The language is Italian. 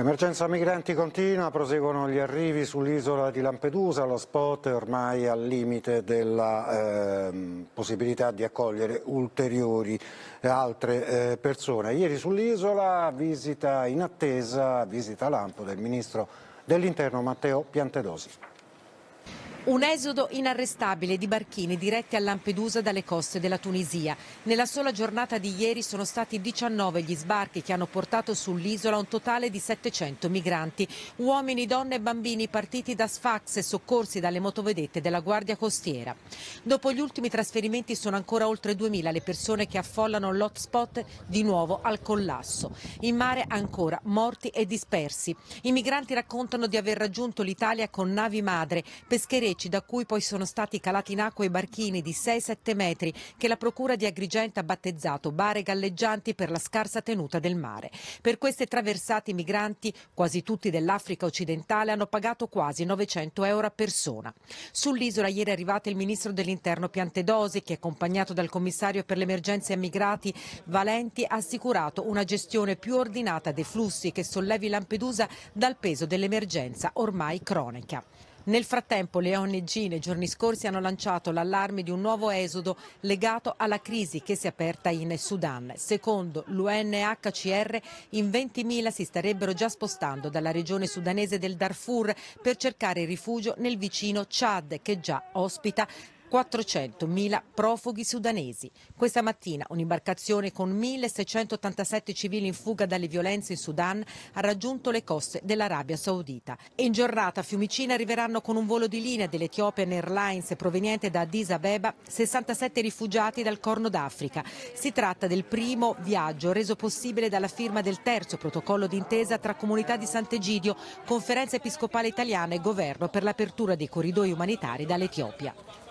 L'emergenza migranti continua, proseguono gli arrivi sull'isola di Lampedusa, lo spot è ormai al limite della eh, possibilità di accogliere ulteriori eh, altre eh, persone. Ieri sull'isola visita in attesa, visita Lampo del Ministro dell'Interno Matteo Piantedosi. Un esodo inarrestabile di barchini diretti a Lampedusa dalle coste della Tunisia. Nella sola giornata di ieri sono stati 19 gli sbarchi che hanno portato sull'isola un totale di 700 migranti, uomini, donne e bambini partiti da sfax e soccorsi dalle motovedette della Guardia Costiera. Dopo gli ultimi trasferimenti sono ancora oltre 2000 le persone che affollano l'hotspot di nuovo al collasso. In mare ancora morti e dispersi. I migranti raccontano di aver raggiunto l'Italia con navi madre, pescherie greci da cui poi sono stati calati in acqua i barchini di 6-7 metri che la procura di Agrigento ha battezzato bare galleggianti per la scarsa tenuta del mare. Per queste traversate i migranti, quasi tutti dell'Africa occidentale, hanno pagato quasi 900 euro a persona. Sull'isola ieri è arrivato il ministro dell'interno Piantedosi che accompagnato dal commissario per l'emergenza emigrati Valenti ha assicurato una gestione più ordinata dei flussi che sollevi Lampedusa dal peso dell'emergenza ormai cronica. Nel frattempo le ONG nei giorni scorsi hanno lanciato l'allarme di un nuovo esodo legato alla crisi che si è aperta in Sudan. Secondo l'UNHCR in 20.000 si starebbero già spostando dalla regione sudanese del Darfur per cercare rifugio nel vicino Chad che già ospita 400.000 profughi sudanesi. Questa mattina un'imbarcazione con 1.687 civili in fuga dalle violenze in Sudan ha raggiunto le coste dell'Arabia Saudita. In giornata a Fiumicina arriveranno con un volo di linea dell'Ethiopian Airlines proveniente da Addis Abeba 67 rifugiati dal Corno d'Africa. Si tratta del primo viaggio reso possibile dalla firma del terzo protocollo d'intesa tra Comunità di Sant'Egidio, Conferenza Episcopale Italiana e Governo per l'apertura dei corridoi umanitari dall'Etiopia.